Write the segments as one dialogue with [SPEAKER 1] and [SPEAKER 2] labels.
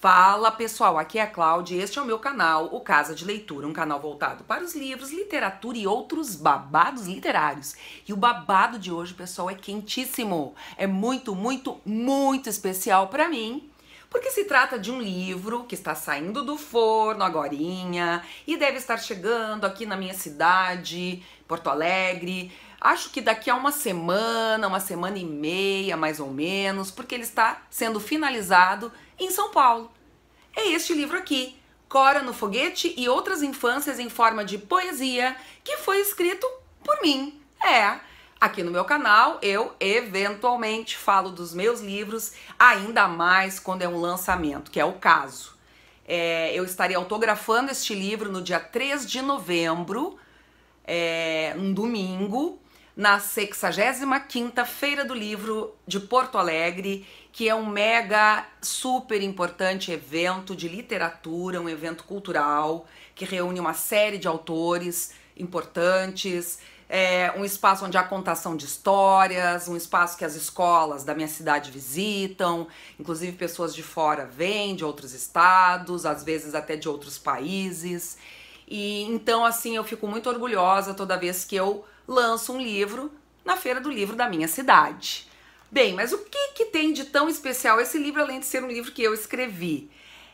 [SPEAKER 1] Fala pessoal, aqui é a Cláudia e este é o meu canal, o Casa de Leitura, um canal voltado para os livros, literatura e outros babados literários. E o babado de hoje, pessoal, é quentíssimo. É muito, muito, muito especial para mim, porque se trata de um livro que está saindo do forno agorinha e deve estar chegando aqui na minha cidade, Porto Alegre, Acho que daqui a uma semana, uma semana e meia mais ou menos, porque ele está sendo finalizado em São Paulo. É este livro aqui, Cora no Foguete e Outras Infâncias em Forma de Poesia, que foi escrito por mim. É, aqui no meu canal eu eventualmente falo dos meus livros, ainda mais quando é um lançamento, que é o caso. É, eu estarei autografando este livro no dia 3 de novembro, é, um domingo, na 65ª Feira do Livro de Porto Alegre, que é um mega super importante evento de literatura, um evento cultural que reúne uma série de autores importantes, é, um espaço onde há contação de histórias, um espaço que as escolas da minha cidade visitam, inclusive pessoas de fora vêm, de outros estados, às vezes até de outros países. E então assim, eu fico muito orgulhosa toda vez que eu lanço um livro na feira do livro da minha cidade. Bem, mas o que, que tem de tão especial esse livro, além de ser um livro que eu escrevi?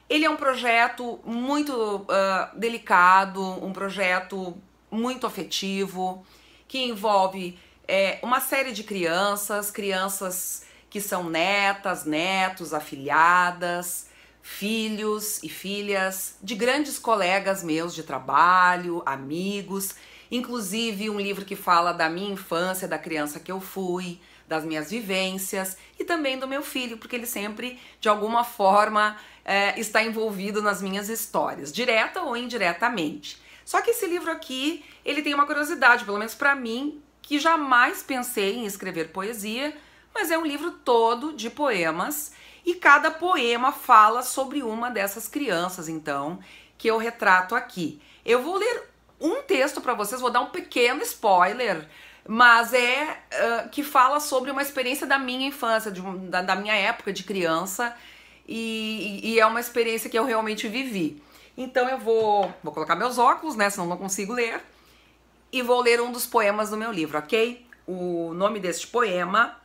[SPEAKER 1] Ele é um projeto muito uh, delicado, um projeto muito afetivo, que envolve é, uma série de crianças, crianças que são netas, netos, afilhadas, filhos e filhas de grandes colegas meus de trabalho, amigos inclusive um livro que fala da minha infância, da criança que eu fui, das minhas vivências e também do meu filho, porque ele sempre, de alguma forma, é, está envolvido nas minhas histórias, direta ou indiretamente. Só que esse livro aqui, ele tem uma curiosidade, pelo menos para mim, que jamais pensei em escrever poesia, mas é um livro todo de poemas e cada poema fala sobre uma dessas crianças, então, que eu retrato aqui. Eu vou ler um texto para vocês, vou dar um pequeno spoiler, mas é uh, que fala sobre uma experiência da minha infância, de, da, da, minha época de criança, e, e, é uma experiência que eu realmente vivi. Então eu vou, vou colocar meus óculos, né? Senão não consigo ler, e vou ler um dos poemas do meu livro, ok? O nome deste poema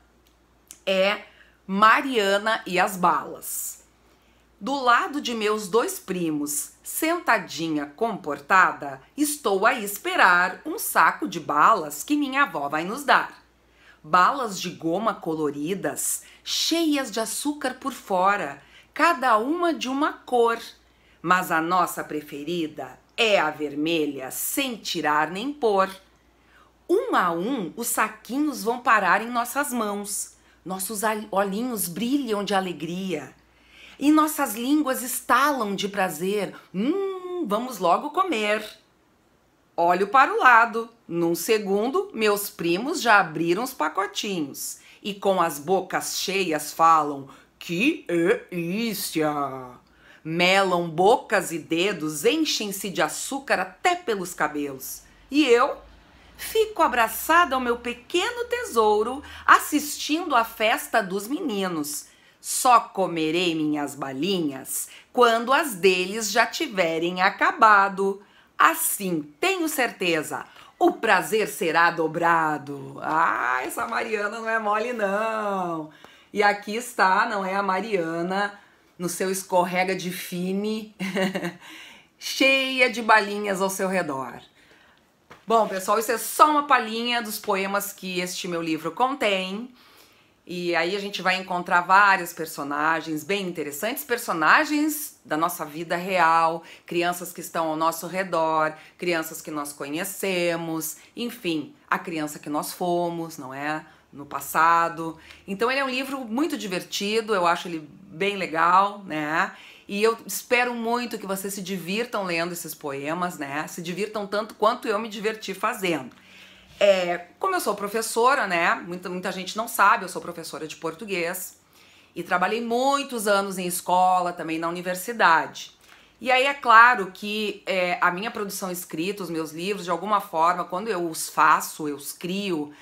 [SPEAKER 1] é Mariana e as Balas. Do lado de meus dois primos, sentadinha comportada, estou a esperar um saco de balas que minha avó vai nos dar. Balas de goma coloridas, cheias de açúcar por fora, cada uma de uma cor. Mas a nossa preferida é a vermelha, sem tirar nem pôr. Um a um, os saquinhos vão parar em nossas mãos. Nossos olhinhos brilham de alegria. E nossas línguas estalam de prazer. Hum, vamos logo comer. Olho para o lado. Num segundo, meus primos já abriram os pacotinhos e com as bocas cheias falam: Que delícia! Melam bocas e dedos, enchem-se de açúcar até pelos cabelos. E eu fico abraçada ao meu pequeno tesouro, assistindo à festa dos meninos só comerei minhas balinhas quando as deles já tiverem acabado. Assim, tenho certeza, o prazer será dobrado. Ah, essa Mariana não é mole, não. E aqui está, não é a Mariana, no seu escorrega de fine, cheia de balinhas ao seu redor. Bom, pessoal, isso é só uma palhinha dos poemas que este meu livro contém. E aí a gente vai encontrar vários personagens bem interessantes, personagens da nossa vida real, crianças que estão ao nosso redor, crianças que nós conhecemos, enfim, a criança que nós fomos, não é? No passado. Então ele é um livro muito divertido, eu acho ele bem legal, né? E eu espero muito que vocês se divirtam lendo esses poemas, né? Se divirtam tanto quanto eu me diverti fazendo. É, como eu sou professora, né? Muita, muita gente não sabe, eu sou professora de português e trabalhei muitos anos em escola, também na universidade. E aí é claro que é, a minha produção escrita, os meus livros, de alguma forma, quando eu os faço, eu os crio,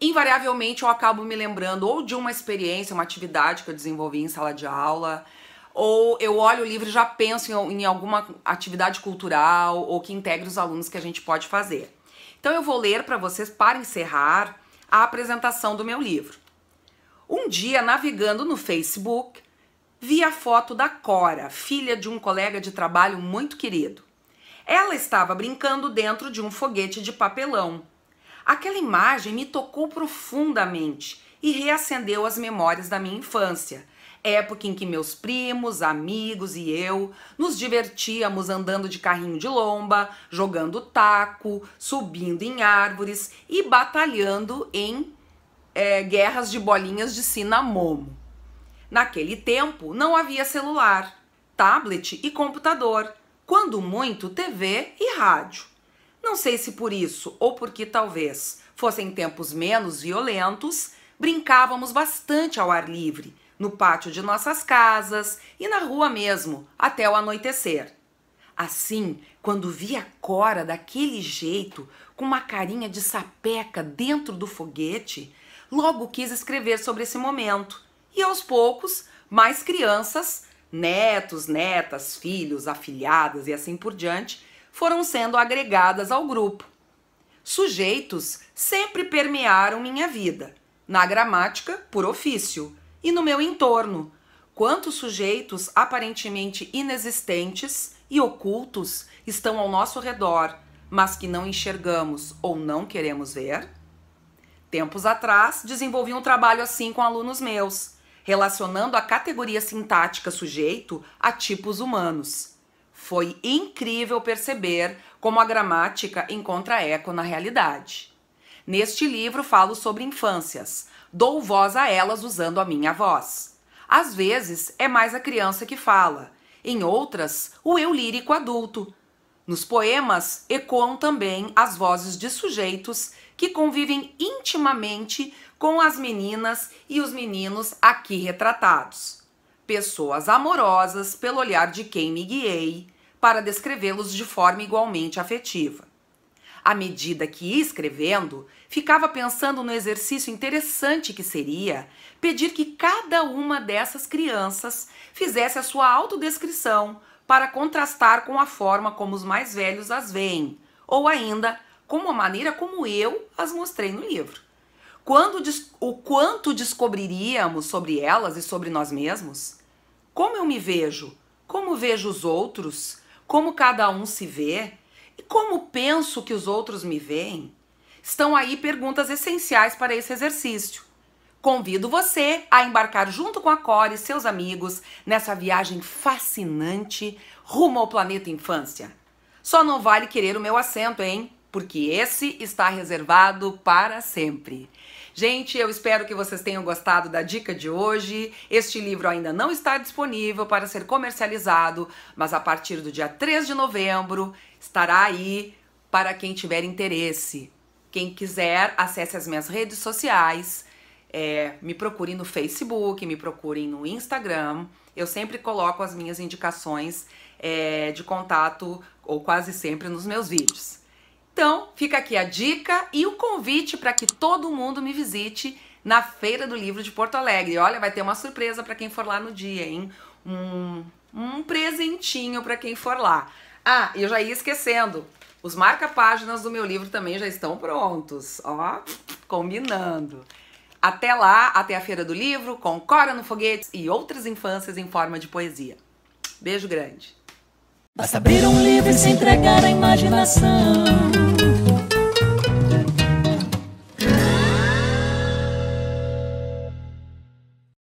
[SPEAKER 1] invariavelmente eu acabo me lembrando ou de uma experiência, uma atividade que eu desenvolvi em sala de aula, ou eu olho o livro e já penso em, em alguma atividade cultural ou que integre os alunos que a gente pode fazer. Então eu vou ler para vocês para encerrar a apresentação do meu livro. Um dia, navegando no Facebook, vi a foto da Cora, filha de um colega de trabalho muito querido. Ela estava brincando dentro de um foguete de papelão. Aquela imagem me tocou profundamente e reacendeu as memórias da minha infância, época em que meus primos, amigos e eu nos divertíamos andando de carrinho de lomba, jogando taco, subindo em árvores e batalhando em é, guerras de bolinhas de cinamomo. Naquele tempo não havia celular, tablet e computador, quando muito TV e rádio. Não sei se por isso ou porque talvez fossem tempos menos violentos, brincávamos bastante ao ar livre no pátio de nossas casas e na rua mesmo, até o anoitecer. Assim, quando vi a Cora daquele jeito, com uma carinha de sapeca dentro do foguete, logo quis escrever sobre esse momento. E aos poucos, mais crianças, netos, netas, filhos, afilhadas e assim por diante, foram sendo agregadas ao grupo. Sujeitos sempre permearam minha vida, na gramática por ofício, e no meu entorno. Quantos sujeitos aparentemente inexistentes e ocultos estão ao nosso redor, mas que não enxergamos ou não queremos ver? Tempos atrás, desenvolvi um trabalho assim com alunos meus, relacionando a categoria sintática sujeito a tipos humanos. Foi incrível perceber como a gramática encontra eco na realidade. Neste livro falo sobre infâncias. Dou voz a elas usando a minha voz. Às vezes é mais a criança que fala, em outras, o eu lírico adulto. Nos poemas ecoam também as vozes de sujeitos que convivem intimamente com as meninas e os meninos aqui retratados. Pessoas amorosas pelo olhar de quem me guiei para descrevê-los de forma igualmente afetiva. À medida que ia escrevendo, ficava pensando no exercício interessante que seria pedir que cada uma dessas crianças fizesse a sua autodescrição para contrastar com a forma como os mais velhos as veem, ou ainda como a maneira como eu as mostrei no livro. Quando o quanto descobriríamos sobre elas e sobre nós mesmos? Como eu me vejo? Como vejo os outros? Como cada um se vê? E como penso que os outros me veem? Estão aí perguntas essenciais para esse exercício. Convido você a embarcar junto com a Core e seus amigos nessa viagem fascinante rumo ao planeta infância. Só não vale querer o meu assento, hein? porque esse está reservado para sempre. Gente, eu espero que vocês tenham gostado da dica de hoje. Este livro ainda não está disponível para ser comercializado, mas a partir do dia 3 de novembro estará aí para quem tiver interesse. Quem quiser, acesse as minhas redes sociais, é, me procure no Facebook, me procurem no Instagram. Eu sempre coloco as minhas indicações é, de contato, ou quase sempre, nos meus vídeos. Então, fica aqui a dica e o convite para que todo mundo me visite na Feira do Livro de Porto Alegre. Olha, vai ter uma surpresa para quem for lá no dia, hein? Um, um presentinho para quem for lá. Ah, eu já ia esquecendo. Os marca-páginas do meu livro também já estão prontos. Ó, combinando. Até lá, até a Feira do Livro, com Cora no Foguete e outras infâncias em forma de poesia. Beijo grande. Basta abrir um livro e se entregar à imaginação.